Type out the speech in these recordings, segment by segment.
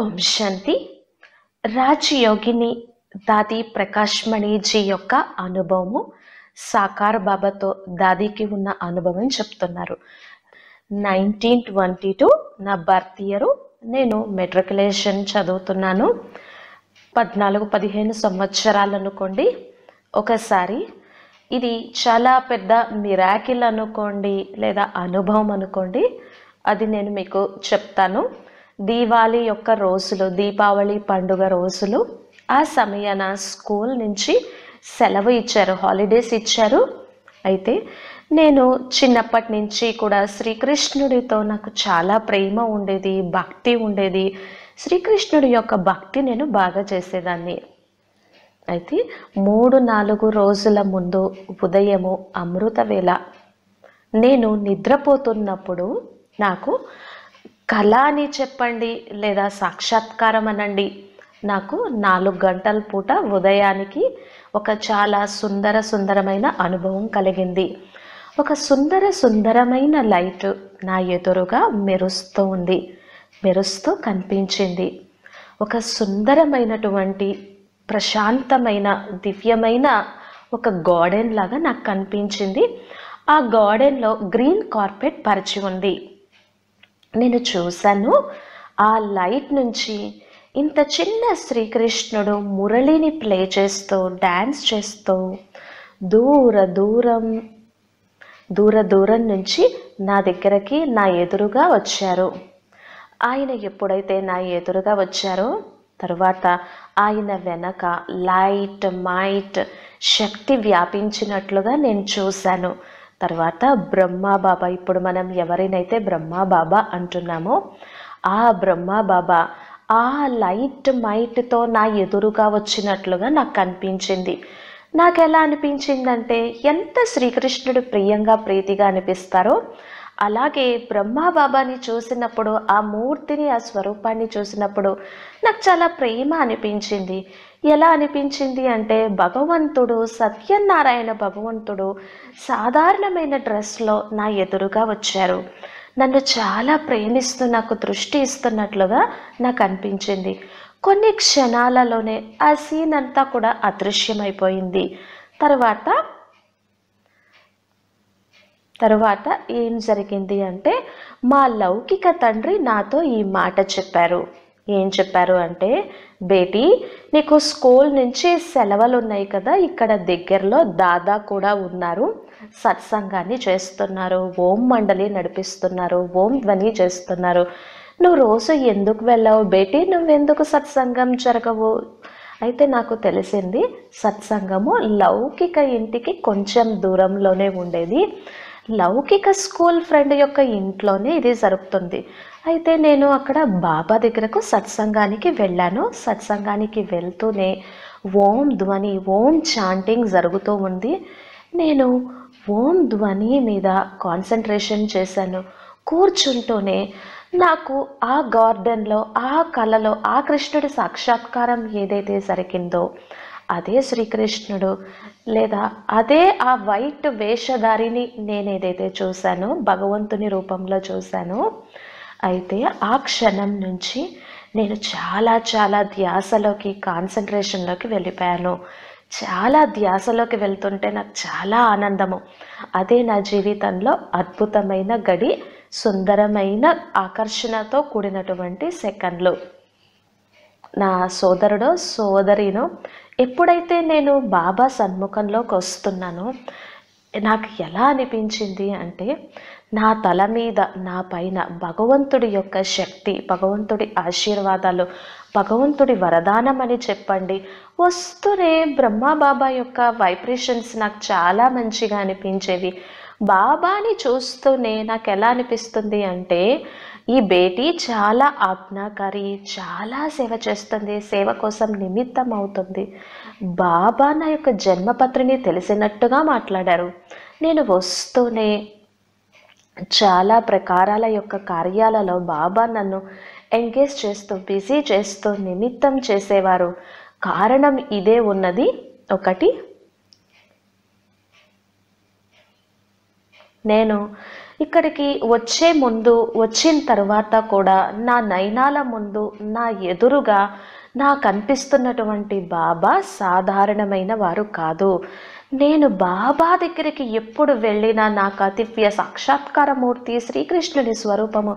ఓం శాంతి రాజయోగిని దాది ప్రకాష్ మణిజీ యొక్క అనుభవము సాకార్ బాబాతో దాదీకి ఉన్న అనుభవం చెప్తున్నారు నైన్టీన్ ట్వంటీ టూ నా బర్త్ ఇయరు నేను మెట్రికులేషన్ చదువుతున్నాను పద్నాలుగు పదిహేను సంవత్సరాలు అనుకోండి ఒకసారి ఇది చాలా పెద్ద మిరాకిల్ అనుకోండి లేదా అనుభవం అనుకోండి అది నేను మీకు చెప్తాను దీవాలి యొక్క రోజులు దీపావళి పండుగ రోజులు ఆ సమయాన స్కూల్ నుంచి సెలవు ఇచ్చారు హాలిడేస్ ఇచ్చారు అయితే నేను చిన్నప్పటి నుంచి కూడా శ్రీకృష్ణుడితో నాకు చాలా ప్రేమ ఉండేది భక్తి ఉండేది శ్రీకృష్ణుడి యొక్క భక్తి నేను బాగా చేసేదాన్ని అయితే మూడు నాలుగు రోజుల ముందు ఉదయము అమృత వేళ నేను నిద్రపోతున్నప్పుడు నాకు కళ అని చెప్పండి లేదా సాక్షాత్కారం అనండి నాకు నాలుగు గంటల పూట ఉదయానికి ఒక చాలా సుందర సుందరమైన అనుభవం కలిగింది ఒక సుందర సుందరమైన లైట్ నా ఎదురుగా మెరుస్తూ ఉంది మెరుస్తూ కనిపించింది ఒక సుందరమైనటువంటి ప్రశాంతమైన దివ్యమైన ఒక గార్డెన్ లాగా నాకు కనిపించింది ఆ గార్డెన్లో గ్రీన్ కార్పెట్ పరిచి ఉంది నేను చూశాను ఆ లైట్ నుంచి ఇంత చిన్న శ్రీకృష్ణుడు మురళిని ప్లే చేస్తూ డ్యాన్స్ చేస్తూ దూర దూరం దూర దూరం నుంచి నా దగ్గరకి నా ఎదురుగా వచ్చారు ఆయన ఎప్పుడైతే నా ఎదురుగా వచ్చారో తర్వాత ఆయన వెనక లైట్ మైట్ శక్తి వ్యాపించినట్లుగా నేను చూశాను తర్వాత బ్రహ్మాబాబా బాబా ఇప్పుడు మనం ఎవరినైతే బ్రహ్మాబాబా బాబా అంటున్నామో ఆ బ్రహ్మాబాబా బాబా ఆ లైట్ మైట్తో నా ఎదురుగా వచ్చినట్లుగా నాకు అనిపించింది నాకు ఎలా అనిపించిందంటే ఎంత శ్రీకృష్ణుడు ప్రియంగా ప్రీతిగా అనిపిస్తారో అలాగే బ్రహ్మాబాబాని చూసినప్పుడు ఆ మూర్తిని ఆ స్వరూపాన్ని చూసినప్పుడు నాకు చాలా ప్రేమ అనిపించింది ఎలా అనిపించింది అంటే భగవంతుడు సత్యనారాయణ భగవంతుడు సాధారణమైన డ్రెస్లో నా ఎదురుగా వచ్చారు నన్ను చాలా ప్రేమిస్తూ నాకు దృష్టి ఇస్తున్నట్లుగా నాకు అనిపించింది కొన్ని క్షణాలలోనే ఆ సీన్ అంతా కూడా అదృశ్యమైపోయింది తర్వాత తర్వాత ఏం జరిగింది అంటే మా లౌకిక తండ్రి నాతో ఈ మాట చెప్పారు ఏం చెప్పారు అంటే బేటీ నీకు స్కూల్ నుంచి సెలవులు ఉన్నాయి కదా ఇక్కడ దగ్గరలో దాదా కూడా ఉన్నారు సత్సంగాన్ని చేస్తున్నారు ఓం మండలి నడిపిస్తున్నారు ఓం ధ్వని చేస్తున్నారు నువ్వు రోజు ఎందుకు వెళ్ళావు బేటీ నువ్వెందుకు సత్సంగం జరగవు అయితే నాకు తెలిసింది సత్సంగము లౌకిక ఇంటికి కొంచెం దూరంలోనే ఉండేది లౌకిక స్కూల్ ఫ్రెండ్ యొక్క ఇంట్లోనే ఇది జరుగుతుంది అయితే నేను అక్కడ బాబా దగ్గరకు సత్సంగానికి వెళ్ళాను సత్సంగానికి వెళ్తూనే ఓం ధ్వని ఓం చాంటింగ్ జరుగుతూ ఉంది నేను ఓం ధ్వని మీద కాన్సన్ట్రేషన్ చేశాను కూర్చుంటూనే నాకు ఆ గార్డెన్లో ఆ కళలో ఆ కృష్ణుడి సాక్షాత్కారం ఏదైతే జరిగిందో అదే శ్రీకృష్ణుడు లేదా అదే ఆ వైట్ వేషధారిని నేనేదైతే చూశానో భగవంతుని రూపంలో చూశానో అయితే ఆ క్షణం నుంచి నేను చాలా చాలా ధ్యాసలోకి కాన్సన్ట్రేషన్లోకి వెళ్ళిపోయాను చాలా ధ్యాసలోకి వెళ్తుంటే నాకు చాలా ఆనందము అదే నా జీవితంలో అద్భుతమైన గడి సుందరమైన ఆకర్షణతో కూడినటువంటి సెకండ్లు నా సోదరుడు సోదరిను ఎప్పుడైతే నేను బాబా సన్ముఖంలోకి వస్తున్నానో నాకు ఎలా అనిపించింది అంటే నా తల మీద నా పైన భగవంతుడి యొక్క శక్తి భగవంతుడి ఆశీర్వాదాలు భగవంతుడి వరదానం అని చెప్పండి వస్తూనే బ్రహ్మ బాబా యొక్క వైబ్రేషన్స్ నాకు చాలా మంచిగా అనిపించేవి బాబాని చూస్తూనే నాకు ఎలా అనిపిస్తుంది అంటే ఈ బేటీ చాలా ఆజ్ఞాకారి చాలా సేవ చేస్తుంది సేవ కోసం నిమిత్తం అవుతుంది బాబా నా యొక్క జన్మపత్రిని తెలిసినట్టుగా మాట్లాడారు నేను వస్తూనే చాలా ప్రకారాల యొక్క కార్యాలలో బాబా నన్ను ఎంగేజ్ చేస్తూ బిజీ చేస్తూ నిమిత్తం చేసేవారు కారణం ఇదే ఉన్నది ఒకటి నేను ఇక్కడికి వచ్చే ముందు వచ్చిన తర్వాత కూడా నా నయనాల ముందు నా ఎదురుగా నాకు కనిపిస్తున్నటువంటి బాబా సాధారణమైన వారు కాదు నేను బాబా దగ్గరికి ఎప్పుడు వెళ్ళినా నాకు అతివ్య సాక్షాత్కారమూర్తి శ్రీకృష్ణుని స్వరూపము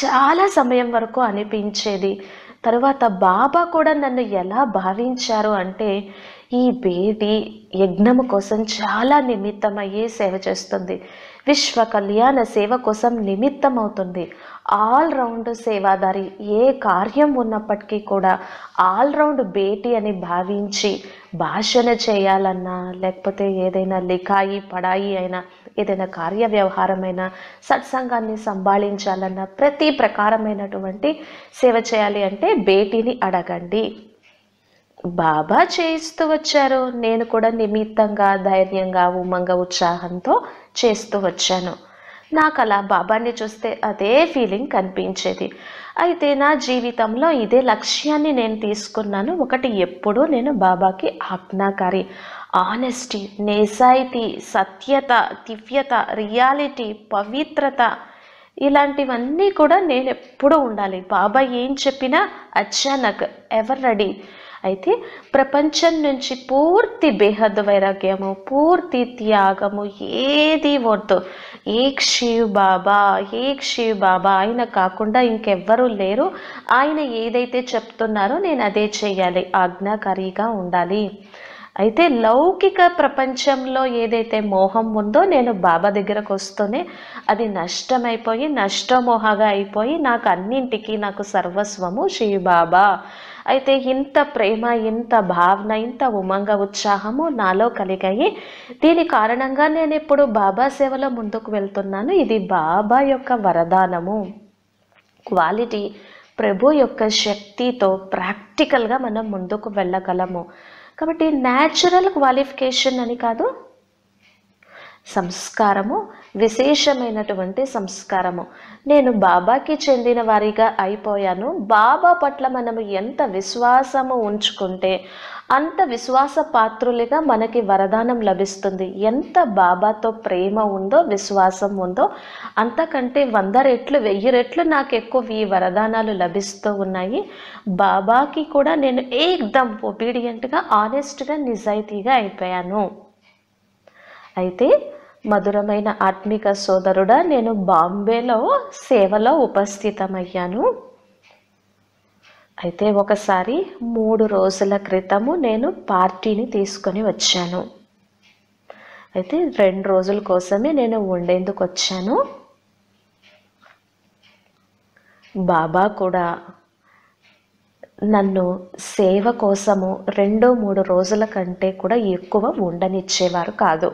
చాలా సమయం వరకు అనిపించేది తర్వాత బాబా కూడా నన్ను ఎలా భావించారు అంటే ఈ బేది యజ్ఞము కోసం చాలా నిమిత్తమయ్యే సేవ చేస్తుంది విశ్వ కళ్యాణ సేవ కోసం నిమిత్తమవుతుంది ఆల్రౌండ్ సేవాదారి ఏ కార్యం ఉన్నప్పటికీ కూడా ఆల్రౌండ్ బేటి అని భావించి భాషణ చేయాలన్నా లేకపోతే ఏదైనా లిఖాయి పడాయి అయినా ఏదైనా కార్య వ్యవహారమైన సత్సంగాన్ని సంభాళించాలన్నా ప్రతి ప్రకారమైనటువంటి సేవ చేయాలి అంటే బేటీని అడగండి బాబా చేయిస్తూ వచ్చారు నేను కూడా నిమిత్తంగా ధైర్యంగా ఉమ్మంగా ఉత్సాహంతో చేస్తూ వచ్చాను నాకు అలా బాబాని చూస్తే అదే ఫీలింగ్ కనిపించేది అయితే నా జీవితంలో ఇదే లక్ష్యాన్ని నేను తీసుకున్నాను ఒకటి ఎప్పుడూ నేను బాబాకి ఆజ్ఞాకారి ఆనెస్టీ నేసాయితీ సత్యత దివ్యత రియాలిటీ పవిత్రత ఇలాంటివన్నీ కూడా నేను ఎప్పుడూ ఉండాలి బాబా ఏం చెప్పినా అచానక్ ఎవర్ రెడీ అయితే ప్రపంచం నుంచి పూర్తి బేహద్ వైరాగ్యము పూర్తి త్యాగము ఏది వద్దు ఏ శివ్ బాబా ఏ శివ్ బాబా ఆయన కాకుండా ఇంకెవ్వరూ లేరు ఆయన ఏదైతే చెప్తున్నారో నేను అదే చేయాలి ఆజ్ఞాకారిగా ఉండాలి అయితే లౌకిక ప్రపంచంలో ఏదైతే మోహం ఉందో నేను బాబా దగ్గరకు వస్తూనే అది నష్టమైపోయి నష్టమోహగా అయిపోయి నాకు అన్నింటికి నాకు సర్వస్వము శ్రీ బాబా అయితే ఇంత ప్రేమ ఇంత భావన ఇంత ఉమంగ ఉత్సాహము నాలో కలిగాయి దీని కారణంగా నేను ఇప్పుడు బాబా సేవలో ముందుకు వెళ్తున్నాను ఇది బాబా యొక్క వరదానము క్వాలిటీ ప్రభు యొక్క శక్తితో ప్రాక్టికల్గా మనం ముందుకు వెళ్ళగలము కాబట్టి న్యాచురల్ క్వాలిఫికేషన్ అని కాదు సంస్కారము విశేషమైనటువంటి సంస్కారము నేను బాబాకి చెందిన వారిగా అయిపోయాను బాబా పట్ల మనము ఎంత విశ్వాసము ఉంచుకుంటే అంత విశ్వాస పాత్రులుగా మనకి వరదానం లభిస్తుంది ఎంత బాబాతో ప్రేమ ఉందో విశ్వాసం ఉందో అంతకంటే వంద రెట్లు వెయ్యి రెట్లు నాకు ఎక్కువ ఈ వరదానాలు లభిస్తూ ఉన్నాయి బాబాకి కూడా నేను ఏకదం ఒబీడియంట్గా ఆనెస్ట్గా నిజాయితీగా అయిపోయాను అయితే మధురమైన ఆత్మిక సోదరుడా నేను బాంబేలో సేవలో ఉపస్థితమయ్యాను అయితే ఒకసారి మూడు రోజుల క్రితము నేను పార్టీని తీసుకొని వచ్చాను అయితే రెండు రోజుల కోసమే నేను ఉండేందుకు వచ్చాను బాబా కూడా నన్ను సేవ కోసము రెండు మూడు రోజుల కంటే కూడా ఎక్కువ ఉండనిచ్చేవారు కాదు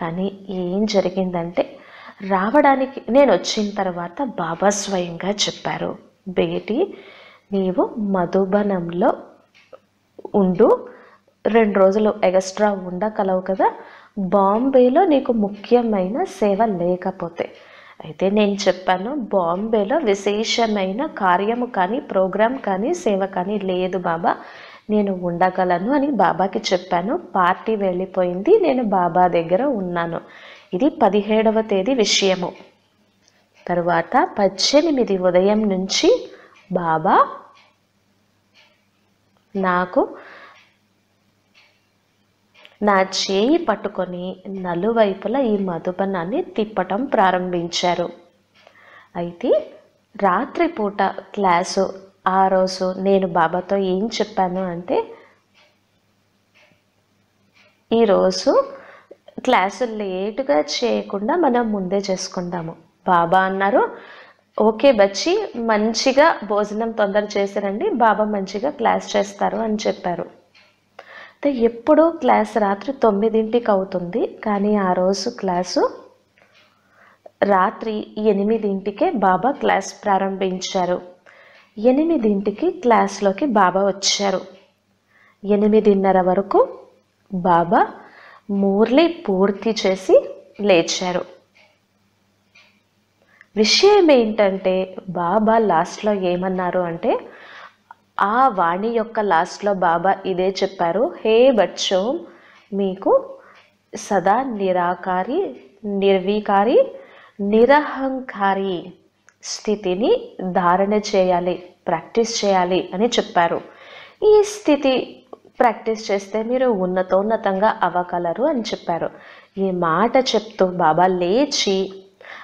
కానీ ఏం జరిగిందంటే రావడానికి నేను వచ్చిన తర్వాత బాబా స్వయంగా చెప్పారు బేటీ నీవు మధుబనంలో ఉండు రెండు రోజులు ఎగస్ట్రా ఉండగలవు కదా బాంబేలో నీకు ముఖ్యమైన సేవ లేకపోతే అయితే నేను చెప్పాను బాంబేలో విశేషమైన కార్యము కానీ ప్రోగ్రాం కానీ సేవ కానీ లేదు బాబా నేను ఉండగలను అని బాబాకి చెప్పాను పార్టీ వెళ్ళిపోయింది నేను బాబా దగ్గర ఉన్నాను ఇది పదిహేడవ తేదీ విషయము తరువాత పద్దెనిమిది ఉదయం నుంచి బాబా నాకు నా చేయి పట్టుకొని నలువైపుల ఈ మధుబనాన్ని తిప్పటం ప్రారంభించారు అయితే రాత్రిపూట క్లాసు ఆ రోజు నేను బాబాతో ఏం చెప్పాను అంటే ఈరోజు క్లాసు లేటుగా చేయకుండా మనం ముందే చేసుకుంటాము బాబా అన్నారు ఓకే వచ్చి మంచిగా భోజనం తొందర చేశారండి బాబా మంచిగా క్లాస్ చేస్తారు అని చెప్పారు ఎప్పుడూ క్లాస్ రాత్రి తొమ్మిదింటికి అవుతుంది కానీ ఆ రోజు క్లాసు రాత్రి ఎనిమిదింటికే బాబా క్లాస్ ప్రారంభించారు ఎనిమిదింటికి క్లాస్లోకి బాబా వచ్చారు ఎనిమిదిన్నర వరకు బాబా మూర్లి పూర్తి చేసి లేచారు విషయం ఏంటంటే బాబా లాస్ట్లో ఏమన్నారు అంటే ఆ వాణి యొక్క లాస్ట్లో బాబా ఇదే చెప్పారు హే బచ్చో మీకు సదా నిరాకారి నిర్వీకారి నిరహంకారి స్థితిని ధారణ చేయాలి ప్రాక్టీస్ చేయాలి అని చెప్పారు ఈ స్థితి ప్రాక్టీస్ చేస్తే మీరు ఉన్నతోన్నతంగా అవ్వగలరు అని చెప్పారు ఈ మాట చెప్తూ బాబా లేచి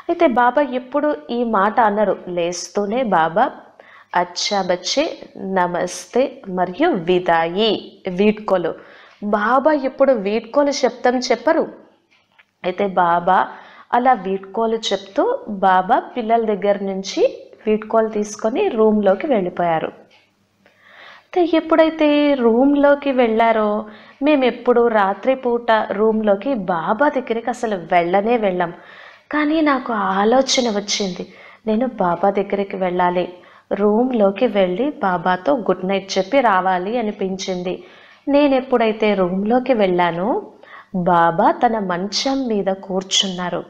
అయితే బాబా ఎప్పుడు ఈ మాట అన్నారు లేస్తూనే బాబా అచ్చా నమస్తే మరియు విదాయి వీడ్కోలు బాబా ఎప్పుడు వీడ్కోలు శబ్దం చెప్పరు అయితే బాబా అలా వీడ్కోలు చెప్తూ బాబా పిల్లల దగ్గర నుంచి వీడ్కోలు తీసుకొని రూమ్లోకి వెళ్ళిపోయారు ఎప్పుడైతే రూమ్లోకి వెళ్ళారో మేము ఎప్పుడు రాత్రిపూట రూమ్లోకి బాబా దగ్గరికి అసలు వెళ్ళనే వెళ్ళాం కానీ నాకు ఆలోచన వచ్చింది నేను బాబా దగ్గరికి వెళ్ళాలి రూమ్లోకి వెళ్ళి బాబాతో గుడ్ నైట్ చెప్పి రావాలి అనిపించింది నేను ఎప్పుడైతే రూమ్లోకి వెళ్ళానో బాబా తన మంచం మీద కూర్చున్నారు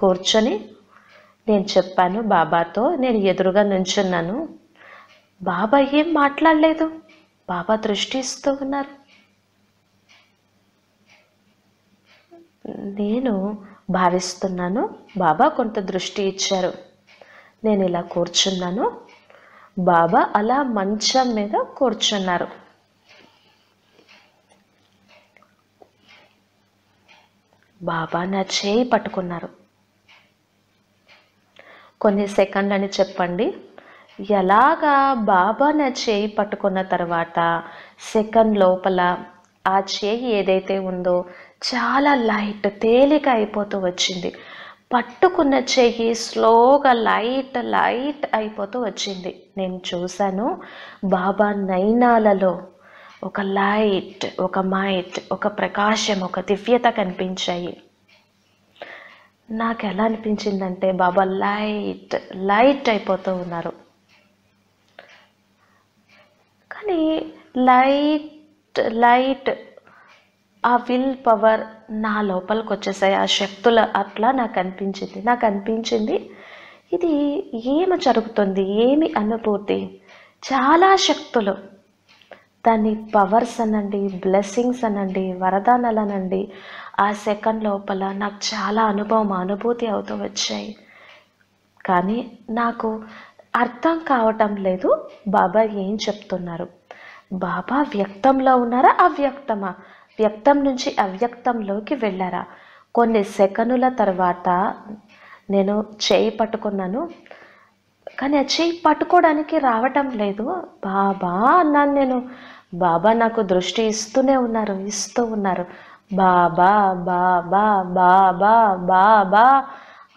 కూర్చొని నేను చెప్పాను బాబాతో నేను ఎదురుగా నుంచున్నాను బాబా ఏం మాట్లాడలేదు బాబా దృష్టి ఇస్తూ ఉన్నారు నేను భావిస్తున్నాను బాబా కొంత దృష్టి ఇచ్చారు నేను ఇలా కూర్చున్నాను బాబా అలా మంచం మీద కూర్చున్నారు బాబా నా చేయి పట్టుకున్నారు కొన్ని సెకండ్లని చెప్పండి ఎలాగా బాబా నా చేయి పట్టుకున్న తర్వాత సెకండ్ లోపల ఆ చేయి ఏదైతే ఉందో చాలా లైట్ తేలిక అయిపోతూ వచ్చింది పట్టుకున్న చెయ్యి స్లోగా లైట్ లైట్ అయిపోతూ వచ్చింది నేను చూశాను బాబా నయనాలలో ఒక లైట్ ఒక మైట్ ఒక ప్రకాశం ఒక దివ్యత కనిపించాయి నాకు ఎలా అనిపించిందంటే బాబా లైట్ లైట్ అయిపోతూ ఉన్నారు కానీ లైట్ లైట్ ఆ విల్ పవర్ నా లోపలికి వచ్చేసాయి ఆ శక్తుల అట్లా నాకు అనిపించింది నాకు అనిపించింది ఇది ఏమి జరుగుతుంది ఏమి అనుభూతి చాలా శక్తులు దాన్ని పవర్స్ అనండి బ్లెస్సింగ్స్ అనండి వరదానాలు అనండి ఆ సెకండ్ లోపల నాకు చాలా అనుభవం అనుభూతి అవుతూ వచ్చాయి కానీ నాకు అర్థం కావటం లేదు బాబా ఏం చెప్తున్నారు బాబా వ్యక్తంలో ఉన్నారా అవ్యక్తమా వ్యక్తం నుంచి అవ్యక్తంలోకి వెళ్ళారా కొన్ని సెకనుల తర్వాత నేను చేయి పట్టుకున్నాను కానీ ఆ చేయి పట్టుకోవడానికి రావటం లేదు బాబా అన్నాను నేను బాబా నాకు దృష్టి ఇస్తూనే ఉన్నారు ఇస్తూ ఉన్నారు బాబా బాబా బాబా బాబా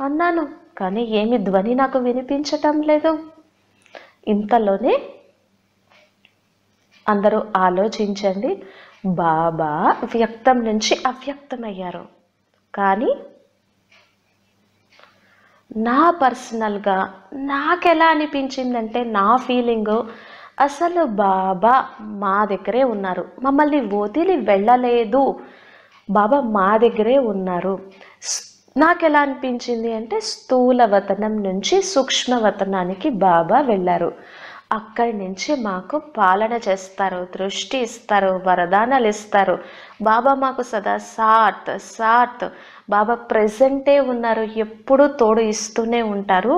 అన్నాను కానీ ఏమి ధ్వని నాకు వినిపించటం లేదు ఇంతలోనే అందరూ ఆలోచించండి బాబా వ్యక్తం నుంచి అవ్యక్తమయ్యారు కానీ నా పర్సనల్గా నాకెలా అనిపించిందంటే నా ఫీలింగ్ అసలు బాబా మా దగ్గరే ఉన్నారు మమ్మల్ని వదిలి వెళ్ళలేదు బాబా మా దగ్గరే ఉన్నారు నాకు ఎలా అనిపించింది అంటే స్థూలవతనం నుంచి సూక్ష్మవతనానికి బాబా వెళ్ళారు అక్కడి నుంచి మాకు పాలన చేస్తారు దృష్టి ఇస్తారు వరదానాలు ఇస్తారు బాబా మాకు సదా సాత్ సాత్ బాబా ప్రజెంటే ఉన్నారు ఎప్పుడూ తోడు ఇస్తూనే ఉంటారు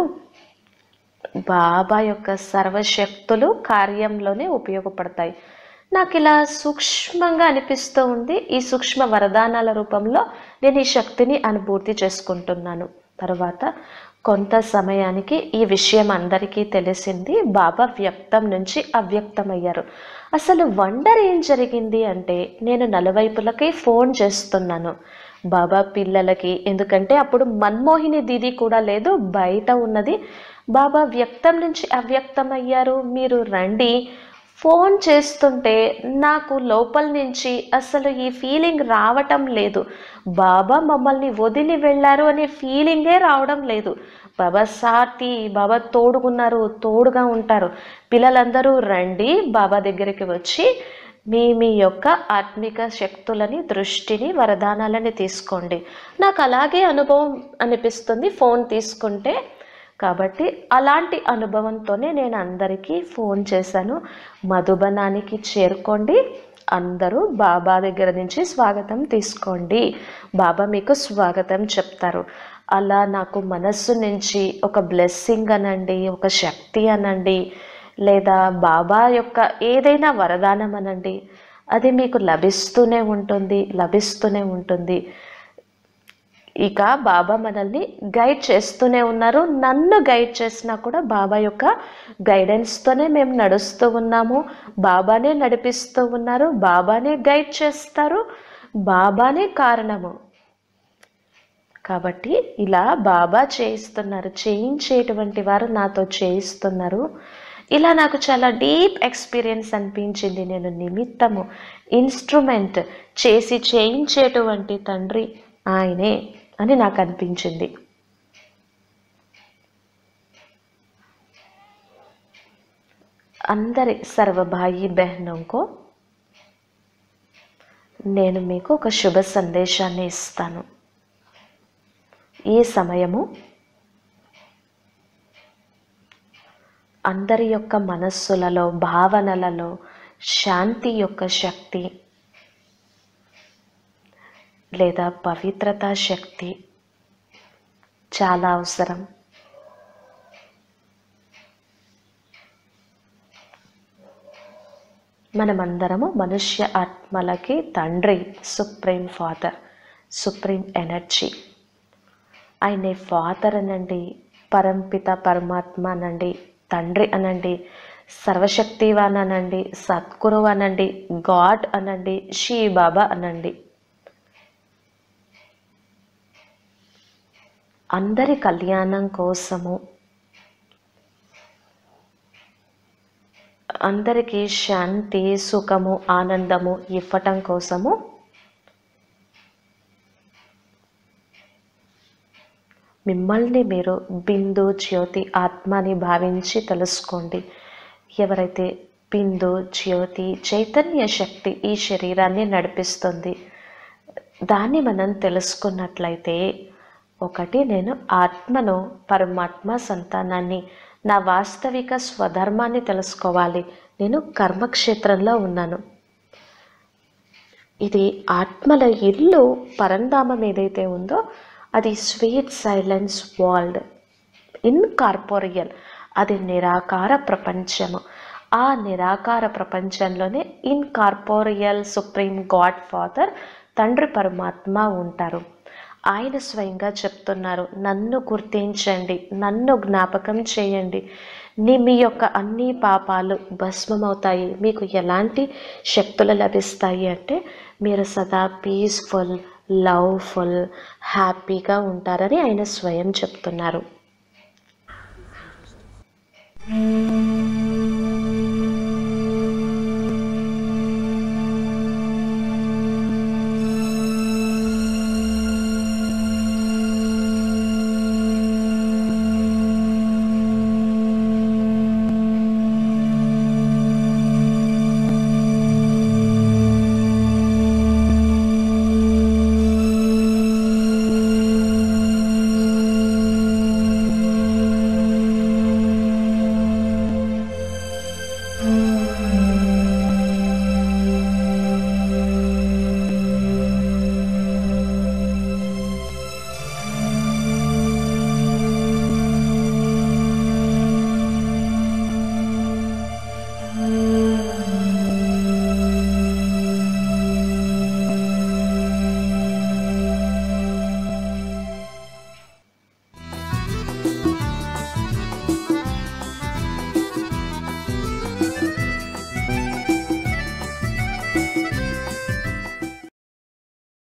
బాబా యొక్క సర్వశక్తులు కార్యంలోనే ఉపయోగపడతాయి నాకు ఇలా సూక్ష్మంగా అనిపిస్తూ ఉంది ఈ సూక్ష్మ వరదానాల రూపంలో నేను ఈ శక్తిని అనుభూతి చేసుకుంటున్నాను తర్వాత కొంత సమయానికి ఈ విషయం అందరికీ తెలిసింది బాబా వ్యక్తం నుంచి అవ్యక్తమయ్యారు అసలు వండర్ ఏం జరిగింది అంటే నేను నలువైపులకి ఫోన్ చేస్తున్నాను బాబా పిల్లలకి ఎందుకంటే అప్పుడు మన్మోహిని దీది కూడా లేదు బయట ఉన్నది బాబా వ్యక్తం నుంచి అవ్యక్తమయ్యారు మీరు రండి ఫోన్ చేస్తుంటే నాకు లోపల నుంచి అసలు ఈ ఫీలింగ్ రావటం లేదు బాబా మమ్మల్ని వదిలి వెళ్ళారు అనే ఫీలింగే రావడం లేదు బాబా సార్తి బాబా తోడుకున్నారు తోడుగా ఉంటారు పిల్లలందరూ రండి బాబా దగ్గరికి వచ్చి మీ మీ యొక్క ఆత్మిక శక్తులని దృష్టిని వరదానాలని తీసుకోండి నాకు అలాగే అనుభవం అనిపిస్తుంది ఫోన్ తీసుకుంటే కాబట్టి అలాంటి అనుభవంతోనే నేను అందరికీ ఫోన్ చేశాను మధుబనానికి చేరుకోండి అందరూ బాబా దగ్గర నుంచి స్వాగతం తీసుకోండి బాబా మీకు స్వాగతం చెప్తారు అలా నాకు మనస్సు నుంచి ఒక బ్లెస్సింగ్ అనండి ఒక శక్తి అనండి లేదా బాబా యొక్క ఏదైనా వరదానం అనండి అది మీకు లభిస్తూనే ఉంటుంది లభిస్తూనే ఉంటుంది ఇక బాబా మనల్ని గైడ్ చేస్తూనే ఉన్నారు నన్ను గైడ్ చేసినా కూడా బాబా యొక్క గైడెన్స్తోనే మేము నడుస్తూ ఉన్నాము బాబానే నడిపిస్తూ ఉన్నారు బాబానే గైడ్ చేస్తారు బాబానే కారణము కాబట్టి ఇలా బాబా చేయిస్తున్నారు చేయించేటువంటి వారు నాతో చేయిస్తున్నారు ఇలా నాకు చాలా డీప్ ఎక్స్పీరియన్స్ అనిపించింది నేను నిమిత్తము ఇన్స్ట్రుమెంట్ చేసి చేయించేటువంటి తండ్రి ఆయనే అని నాకు అనిపించింది అందరి సర్వభాయి బెహనంకో నేను మీకు ఒక శుభ సందేశాన్ని ఇస్తాను ఈ సమయము అందరి యొక్క మనస్సులలో భావనలలో శాంతి యొక్క శక్తి లేదా పవిత్రత శక్తి చాలా అవసరం మనమందరము మనుష్య ఆత్మలకి తండ్రి సుప్రీం ఫాదర్ సుప్రీం ఎనర్జీ ఆయన ఫాదర్ అనండి పరంపిత పరమాత్మ అనండి తండ్రి అనండి సర్వశక్తివాన్ అనండి సద్గురువు అనండి గాడ్ అనండి షీ బాబా అనండి అందరి కళ్యాణం కోసము అందరికీ శాంతి సుఖము ఆనందము ఇవ్వటం కోసము మిమ్మల్ని మీరు బిందు జ్యోతి ఆత్మని భావించి తెలుసుకోండి ఎవరైతే బిందు జ్యోతి చైతన్య శక్తి ఈ శరీరాన్ని నడిపిస్తుంది దాన్ని మనం తెలుసుకున్నట్లయితే ఒకటి నేను ఆత్మను పరమాత్మ సంతానాన్ని నా వాస్తవిక స్వధర్మాన్ని తెలుసుకోవాలి నేను కర్మక్షేత్రంలో ఉన్నాను ఇది ఆత్మల ఇల్లు పరంధామం ఏదైతే ఉందో అది స్వీట్ సైలెన్స్ వరల్డ్ ఇన్కార్పొరియల్ అది నిరాకార ప్రపంచము ఆ నిరాకార ప్రపంచంలోనే ఇన్కార్పొరియల్ సుప్రీం గాడ్ ఫాదర్ తండ్రి పరమాత్మ ఉంటారు ఆయన స్వయంగా చెప్తున్నారు నన్ను గుర్తించండి నన్ను జ్ఞాపకం చేయండి నీ మీ యొక్క అన్ని పాపాలు భస్మమవుతాయి మీకు ఎలాంటి శక్తులు లభిస్తాయి అంటే మీరు సదా పీస్ఫుల్ లవ్ఫుల్ హ్యాపీగా ఉంటారని ఆయన స్వయం చెప్తున్నారు